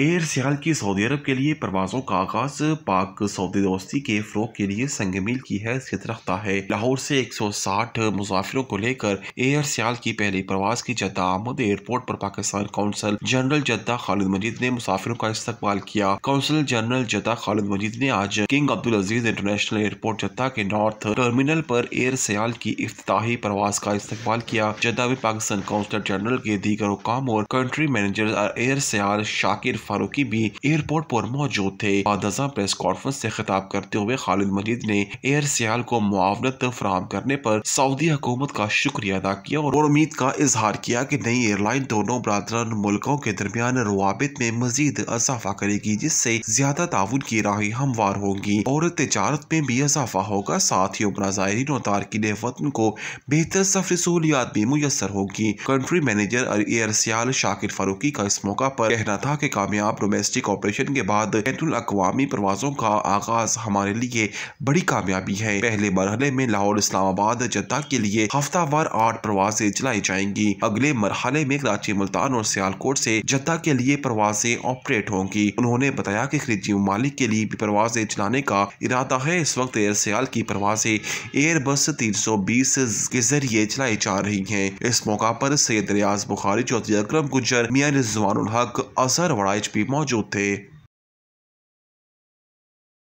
air Sial की Saudi अरब के लिए प्रवासों का आगाज पाक सऊदी दोस्ती के फरोग के लिए संग मील की हैसियत रखता है लाहौर से 160 मुसाफिरों को लेकर एयर सियाल की पहली प्रवास की जद्दा आमद एयरपोर्ट पर Pakistan consul general Jeddah Khalid Majid ने मुसाफिरों का इस्तकबाल किया consul general Jeddah Khalid Majid ने आज King Abdul Aziz international airport Jeddah के नॉर्थ टर्मिनल पर एयर सियाल की इफ्ताही प्रवास का इस्तकबाल किया जद्दा में पाकिस्तान कौंसलर जनरल के दीगर हुकाम और country manager air Sial Shakir Farooqui भी एयरपोर्ट पर मौजूद थे पादजा प्रेस कॉन्फ्रेंस से खिताब करते हुए खालिद मजीद ने एयर सियाल को मुआवनत फ्राहम करने पर सऊदी हुकूमत का शुक्रिया अदा किया और उम्मीद का इजहार किया कि नई एयरलाइन दोनों बरदर मुल्कों के दरमियान रवाबित में मजीद इजाफा करेगी जिससे ज्यादा ताउन की राहें हमवार होंगी और तजारत में भी इजाफा होगा साथ ही उमरा जायरीन और तारकिन वतन को बेहतर सफरी सहूलियात भी मुयसर होगी country manager air Sial Shakir Farooqui का इस मौका पर कहना था कि कामयाब कामयाब डोमेस्टिक ऑपरेशन के बाद बैतुल अकवामी प्रवासों का आगाज हमारे लिए बड़ी कामयाबी है पहले मरहले में लाहौर इस्लामाबाद जद्दा के लिए हफ्तावार आठ प्रवासें चलाई जाएंगी अगले मरहले में कराची मुल्तान और सियालकोट से जद्दा के लिए प्रवासें ऑपरेट होंगी उन्होंने बताया कि खरीदी ममालिक के लिए प्रवासें चलाने का इरादा है इस वक्त एयर सियाल की प्रवासें एयर बस तीन सौ बीस के जरिए चलाई जा रही है इस मौका पर सैयद रियाज बुखारी चौधरी अक्रम गुजर मियाँ रिजवान हक अजहर वड़ाई एच मौजूद थे